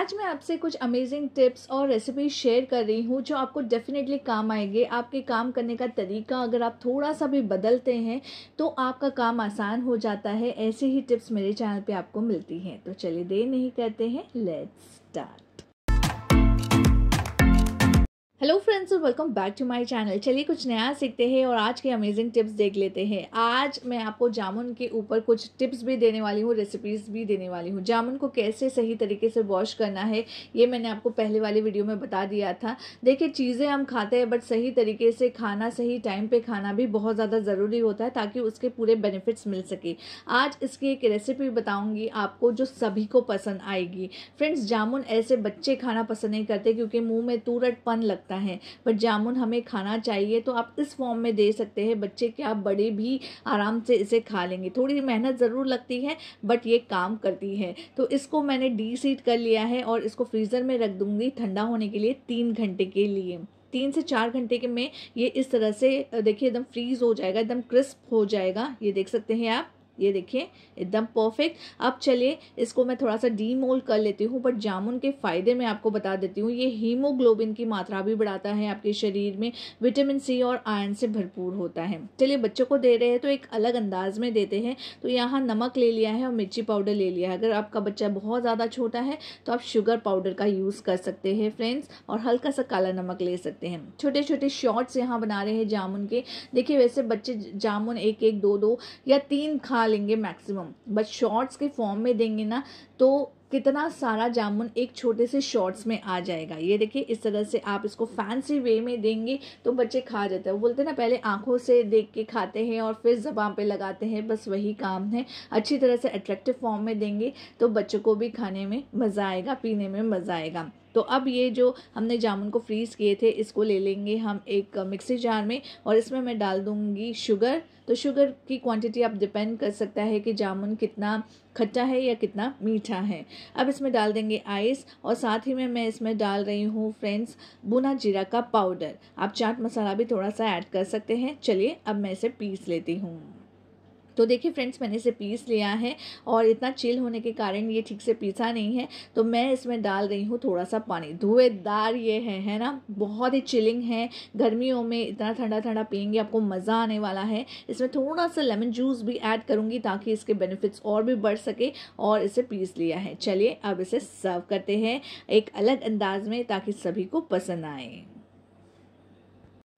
आज मैं आपसे कुछ अमेजिंग टिप्स और रेसिपी शेयर कर रही हूँ जो आपको डेफिनेटली काम आएंगे आपके काम करने का तरीका अगर आप थोड़ा सा भी बदलते हैं तो आपका काम आसान हो जाता है ऐसे ही टिप्स मेरे चैनल पे आपको मिलती हैं तो चलिए देर नहीं करते हैं लेट्स स्टार्ट फ्रेंड्स और welcome back to my channel चलिए कुछ नया सीखते हैं और आज के अमेजिंग टिप्स देख लेते हैं आज मैं आपको जामुन के ऊपर कुछ टिप्स भी देने वाली हूँ रेसिपीज भी देने वाली हूँ जामुन को कैसे सही तरीके से वॉश करना है ये मैंने आपको पहले वाली वीडियो में बता दिया था देखिए चीज़ें हम खाते हैं बट सही तरीके से खाना सही टाइम पर खाना भी बहुत ज़्यादा ज़रूरी होता है ताकि उसके पूरे बेनिफिट्स मिल सके आज इसकी एक रेसिपी बताऊँगी आपको जो सभी को पसंद आएगी फ्रेंड्स जामुन ऐसे बच्चे खाना पसंद नहीं करते क्योंकि मुँह में तूरटपन लगता है बट जामुन हमें खाना चाहिए तो आप इस फॉर्म में दे सकते हैं बच्चे के आप बड़े भी आराम से इसे खा लेंगे थोड़ी मेहनत ज़रूर लगती है बट ये काम करती है तो इसको मैंने डी सीट कर लिया है और इसको फ्रीज़र में रख दूँगी ठंडा होने के लिए तीन घंटे के लिए तीन से चार घंटे के में ये इस तरह से देखिए एकदम फ्रीज़ हो जाएगा एकदम क्रिस्प हो जाएगा ये देख सकते हैं आप ये देखिए एकदम परफेक्ट अब चलिए इसको मैं थोड़ा सा डीमोल्ड कर लेती हूँ बट जामुन के फ़ायदे मैं आपको बता देती हूँ ये हीमोग्लोबिन की मात्रा भी बढ़ाता है आपके शरीर में विटामिन सी और आयरन से भरपूर होता है चलिए बच्चों को दे रहे हैं तो एक अलग अंदाज में देते हैं तो यहाँ नमक ले लिया है और मिर्ची पाउडर ले लिया है अगर आपका बच्चा बहुत ज़्यादा छोटा है तो आप शुगर पाउडर का यूज़ कर सकते हैं फ्रेंड्स और हल्का सा काला नमक ले सकते हैं छोटे छोटे शॉर्ट्स यहाँ बना रहे हैं जामुन के देखिए वैसे बच्चे जामुन एक एक दो दो या तीन खा लेंगे मैक्सिमम बट शॉर्ट्स के फॉर्म में देंगे ना तो कितना सारा जामुन एक छोटे से शॉर्ट्स में आ जाएगा ये देखिए इस तरह से आप इसको फैंसी वे में देंगे तो बच्चे खा जाते हैं बोलते हैं ना पहले आंखों से देख के खाते हैं और फिर जबान पे लगाते हैं बस वही काम है अच्छी तरह से अट्रैक्टिव फॉर्म में देंगे तो बच्चों को भी खाने में मज़ा आएगा पीने में मज़ा आएगा तो अब ये जो हमने जामुन को फ्रीज़ किए थे इसको ले लेंगे हम एक मिक्सी जार में और इसमें मैं डाल दूँगी शुगर तो शुगर की क्वांटिटी आप डिपेंड कर सकता है कि जामुन कितना खट्टा है या कितना मीठा है अब इसमें डाल देंगे आइस और साथ ही में मैं इसमें डाल रही हूँ फ्रेंड्स बुना जीरा का पाउडर आप चाट मसाला भी थोड़ा सा ऐड कर सकते हैं चलिए अब मैं इसे पीस लेती हूँ तो देखिए फ्रेंड्स मैंने इसे पीस लिया है और इतना चिल होने के कारण ये ठीक से पीसा नहीं है तो मैं इसमें डाल रही हूँ थोड़ा सा पानी धुएदार ये है है ना बहुत ही चिलिंग है गर्मियों में इतना ठंडा ठंडा पियेंगे आपको मज़ा आने वाला है इसमें थोड़ा सा लेमन जूस भी ऐड करूँगी ताकि इसके बेनिफिट्स और भी बढ़ सके और इसे पीस लिया है चलिए अब इसे सर्व करते हैं एक अलग अंदाज में ताकि सभी को पसंद आए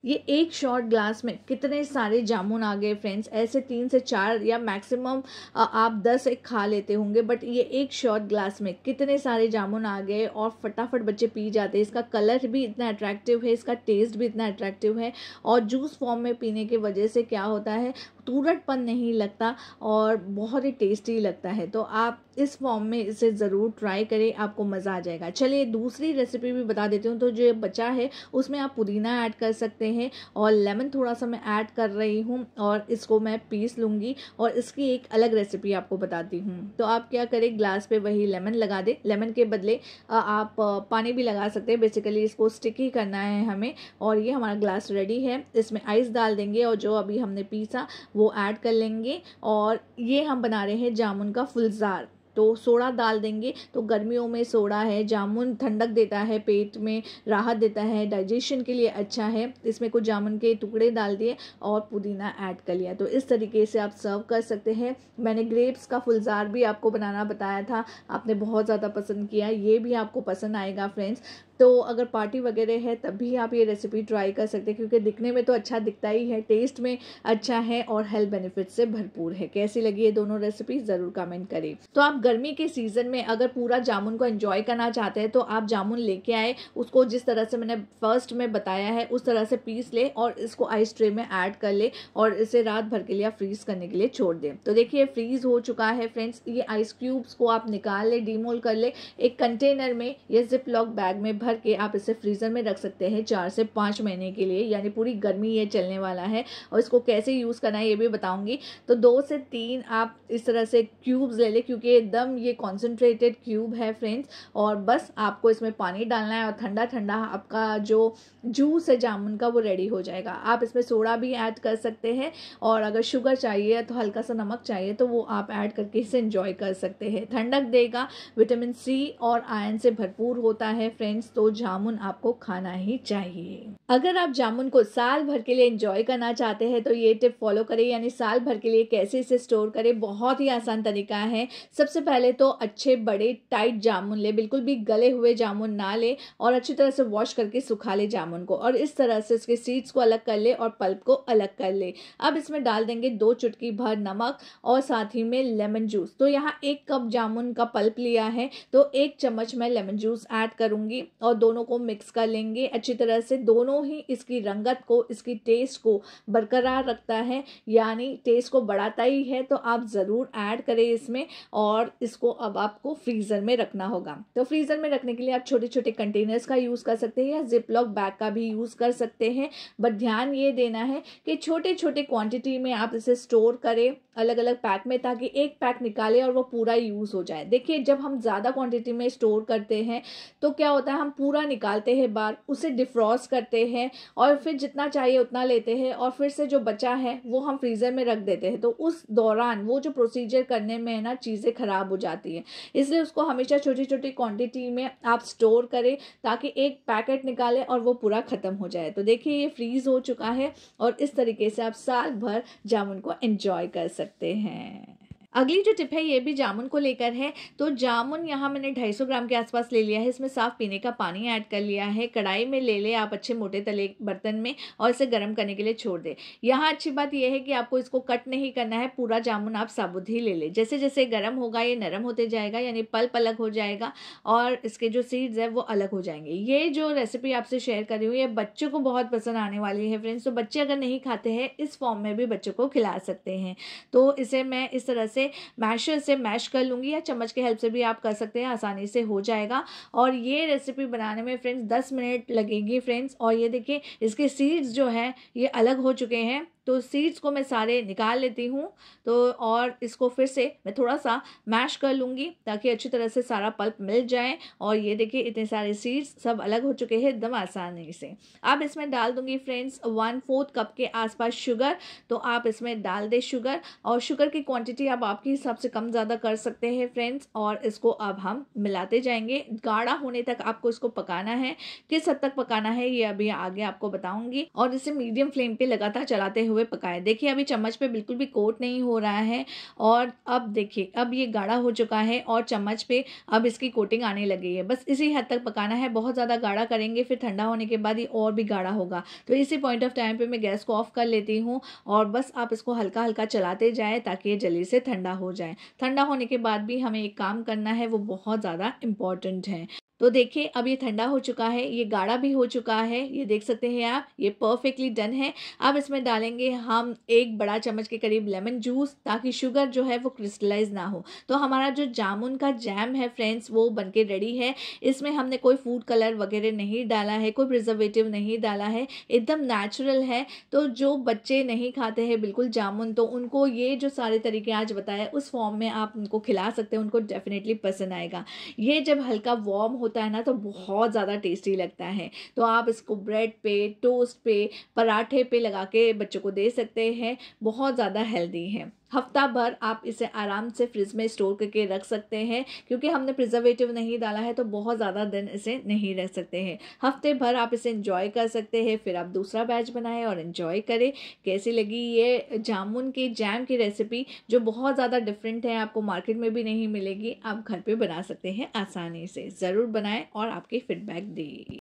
ये एक शॉर्ट ग्लास में कितने सारे जामुन आ गए फ्रेंड्स ऐसे तीन से चार या मैक्सिमम आप दस एक खा लेते होंगे बट ये एक शॉर्ट ग्लास में कितने सारे जामुन आ गए और फटाफट बच्चे पी जाते हैं इसका कलर भी इतना अट्रैक्टिव है इसका टेस्ट भी इतना अट्रैक्टिव है और जूस फॉर्म में पीने की वजह से क्या होता है तुरटपन नहीं लगता और बहुत ही टेस्टी लगता है तो आप इस फॉर्म में इसे ज़रूर ट्राई करें आपको मज़ा आ जाएगा चलिए दूसरी रेसिपी भी बता देती हूँ तो जो बचा है उसमें आप पुदीना ऐड कर सकते हैं और लेमन थोड़ा सा मैं ऐड कर रही हूँ और इसको मैं पीस लूँगी और इसकी एक अलग रेसिपी आपको बताती हूँ तो आप क्या करें ग्लास पे वही लेमन लगा दें लेमन के बदले आप पानी भी लगा सकते हैं बेसिकली इसको स्टिक ही करना है हमें और ये हमारा ग्लास रेडी है इसमें आइस डाल देंगे और जो अभी हमने पीसा वो ऐड कर लेंगे और ये हम बना रहे हैं जामुन का फुलजार तो सोडा डाल देंगे तो गर्मियों में सोडा है जामुन ठंडक देता है पेट में राहत देता है डाइजेशन के लिए अच्छा है इसमें कुछ जामुन के टुकड़े डाल दिए और पुदीना ऐड कर लिया तो इस तरीके से आप सर्व कर सकते हैं मैंने ग्रेप्स का फुलजार भी आपको बनाना बताया था आपने बहुत ज़्यादा पसंद किया ये भी आपको पसंद आएगा फ्रेंड्स तो अगर पार्टी वगैरह है तब भी आप ये रेसिपी ट्राई कर सकते हैं क्योंकि दिखने में तो अच्छा दिखता ही है टेस्ट में अच्छा है और हेल्थ बेनिफिट से भरपूर है कैसी लगी ये दोनों रेसिपी ज़रूर कमेंट करें तो आप गर्मी के सीज़न में अगर पूरा जामुन को एंजॉय करना चाहते हैं तो आप जामुन लेके आए उसको जिस तरह से मैंने फर्स्ट में बताया है उस तरह से पीस ले और इसको आइस ट्रे में ऐड कर ले और इसे रात भर के लिए आप फ्रीज़ करने के लिए छोड़ दें तो देखिए फ्रीज़ हो चुका है फ्रेंड्स ये आइस क्यूब्स को आप निकाल ले डीमोल कर ले एक कंटेनर में या जिप लॉक बैग में भर भर के आप इसे फ्रीज़र में रख सकते हैं चार से पाँच महीने के लिए यानी पूरी गर्मी ये चलने वाला है और इसको कैसे यूज़ करना है ये भी बताऊँगी तो दो से तीन आप इस तरह से क्यूब्स ले लें क्योंकि एकदम ये कॉन्सेंट्रेटेड क्यूब है फ्रेंड्स और बस आपको इसमें पानी डालना है और ठंडा ठंडा आपका जो जूस है जामुन का वो रेडी हो जाएगा आप इसमें सोडा भी ऐड कर सकते हैं और अगर शुगर चाहिए तो हल्का सा नमक चाहिए तो वो आप ऐड करके इसे एंजॉय कर सकते हैं ठंडक देगा विटामिन सी और आयन से भरपूर होता है फ्रेंड्स तो जामुन आपको खाना ही चाहिए अगर आप जामुन को साल भर के लिए इंजॉय करना चाहते हैं तो ये टिप फॉलो करें यानी साल भर के लिए कैसे इसे स्टोर करें बहुत ही आसान तरीका है सबसे पहले तो अच्छे बड़े टाइट जामुन ले बिल्कुल भी गले हुए जामुन ना ले और अच्छी तरह से वॉश करके सुखा ले जामुन को और इस तरह से इसके सीड्स को अलग कर ले और पल्प को अलग कर ले अब इसमें डाल देंगे दो चुटकी भर नमक और साथ ही में लेमन जूस तो यहाँ एक कप जामुन का पल्प लिया है तो एक चम्मच में लेमन जूस ऐड करूँगी और दोनों को मिक्स कर लेंगे अच्छी तरह से दोनों ही इसकी रंगत को इसकी टेस्ट को बरकरार रखता है यानी टेस्ट को बढ़ाता ही है तो आप ज़रूर ऐड करें इसमें और इसको अब आपको फ्रीज़र में रखना होगा तो फ्रीज़र में रखने के लिए आप छोटे छोटे कंटेनर्स का यूज़ कर सकते हैं या जिप लॉक बैग का भी यूज़ कर सकते हैं बट ध्यान ये देना है कि छोटे छोटे क्वान्टिटी में आप इसे स्टोर करें अलग अलग पैक में ताकि एक पैक निकाले और वो पूरा यूज़ हो जाए देखिए जब हम ज़्यादा क्वांटिटी में स्टोर करते हैं तो क्या होता है हम पूरा निकालते हैं बार उसे डिफ्रॉस करते हैं और फिर जितना चाहिए उतना लेते हैं और फिर से जो बचा है वो हम फ्रीज़र में रख देते हैं तो उस दौरान वो जो प्रोसीजर करने में है ना चीज़ें ख़राब हो जाती हैं इसलिए उसको हमेशा छोटी छोटी क्वान्टिटी में आप स्टोर करें ताकि एक पैकेट निकालें और वो पूरा ख़त्म हो जाए तो देखिए ये फ्रीज़ हो चुका है और इस तरीके से आप साल भर जामुन को इन्जॉय कर सकते सकते हैं अगली जो टिप है ये भी जामुन को लेकर है तो जामुन यहाँ मैंने 250 ग्राम के आसपास ले लिया है इसमें साफ़ पीने का पानी ऐड कर लिया है कढ़ाई में ले ले आप अच्छे मोटे तले बर्तन में और इसे गर्म करने के लिए छोड़ दे यहाँ अच्छी बात यह है कि आपको इसको कट नहीं करना है पूरा जामुन आप साबुत ही ले लें जैसे जैसे गर्म होगा ये नरम होते जाएगा यानी पल्प अलग हो जाएगा और इसके जो सीड्स है वो अलग हो जाएंगे ये जो रेसिपी आपसे शेयर कर रही हूँ ये बच्चों को बहुत पसंद आने वाली है फ्रेंड्स तो बच्चे अगर नहीं खाते हैं इस फॉर्म में भी बच्चों को खिला सकते हैं तो इसे मैं इस तरह से से मैशर से मैश कर लूँगी या चम्मच के हेल्प से भी आप कर सकते हैं आसानी से हो जाएगा और ये रेसिपी बनाने में फ्रेंड्स दस मिनट लगेगी फ्रेंड्स और ये देखिए इसके सीड्स जो है ये अलग हो चुके हैं तो सीड्स को मैं सारे निकाल लेती हूँ तो और इसको फिर से मैं थोड़ा सा मैश कर लूँगी ताकि अच्छी तरह से सारा पल्प मिल जाए और ये देखिए इतने सारे सीड्स सब अलग हो चुके हैं एकदम आसानी से अब इसमें डाल दूँगी फ्रेंड्स वन फोर्थ कप के आसपास शुगर तो आप इसमें डाल दें शुगर और शुगर की क्वान्टिटी आप आपके हिसाब से कम ज़्यादा कर सकते हैं फ्रेंड्स और इसको अब हम मिलाते जाएंगे गाढ़ा होने तक आपको इसको पकाना है किस हद तक पकाना है ये अभी आगे आपको बताऊंगी और इसे मीडियम फ्लेम पर लगातार चलाते हुए पकाया देखिए अभी चम्मच पे बिल्कुल भी कोट नहीं हो रहा है और अब देखिए अब ये गाढ़ा हो चुका है और चम्मच पे अब इसकी कोटिंग आने लगी है बस इसी हद तक पकाना है बहुत ज़्यादा गाढ़ा करेंगे फिर ठंडा होने के बाद ये और भी गाढ़ा होगा तो इसी पॉइंट ऑफ टाइम पर मैं गैस को ऑफ कर लेती हूँ और बस आप इसको हल्का हल्का चलाते जाए ताकि ये जल्दी से ठंडा हो जाए ठंडा होने के बाद भी हमें एक काम करना है वो बहुत ज़्यादा इम्पॉर्टेंट है तो देखिए अब ये ठंडा हो चुका है ये गाढ़ा भी हो चुका है ये देख सकते हैं आप ये परफेक्टली डन है अब इसमें डालेंगे हम एक बड़ा चम्मच के करीब लेमन जूस ताकि शुगर जो है वो क्रिस्टलाइज ना हो तो हमारा जो जामुन का जैम है फ्रेंड्स वो बनके रेडी है इसमें हमने कोई फूड कलर वगैरह नहीं डाला है कोई प्रिजर्वेटिव नहीं डाला है एकदम नेचुरल है तो जो बच्चे नहीं खाते हैं बिल्कुल जामुन तो उनको ये जो सारे तरीके आज बताए उस फॉर्म में आप उनको खिला सकते हैं उनको डेफिनेटली पसंद आएगा ये जब हल्का वॉर्म हो होता है ना तो बहुत ज़्यादा टेस्टी लगता है तो आप इसको ब्रेड पे टोस्ट पे पराठे पे लगा के बच्चों को दे सकते हैं बहुत ज़्यादा हेल्दी है हफ्ता भर आप इसे आराम से फ्रिज में स्टोर करके रख सकते हैं क्योंकि हमने प्रिजर्वेटिव नहीं डाला है तो बहुत ज़्यादा दिन इसे नहीं रख सकते हैं हफ्ते भर आप इसे इंजॉय कर सकते हैं फिर आप दूसरा बैच बनाएं और इन्जॉय करें कैसी लगी ये जामुन की जैम की रेसिपी जो बहुत ज़्यादा डिफरेंट है आपको मार्केट में भी नहीं मिलेगी आप घर पर बना सकते हैं आसानी से ज़रूर बनाएँ और आपकी फीडबैक दें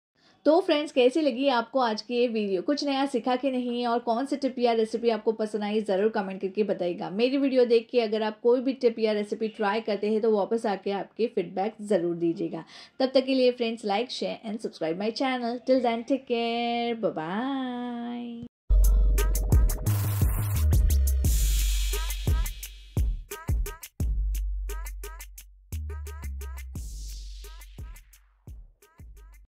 तो फ्रेंड्स कैसी लगी आपको आज की ये वीडियो कुछ नया सीखा कि नहीं है और कौन सी टिप या रेसिपी आपको पसंद आई ज़रूर कमेंट करके बताइएगा मेरी वीडियो देख के अगर आप कोई भी टिप या रेसिपी ट्राई करते हैं तो वापस आके आपके फीडबैक ज़रूर दीजिएगा तब तक के लिए friends like share and subscribe my channel till then take care bye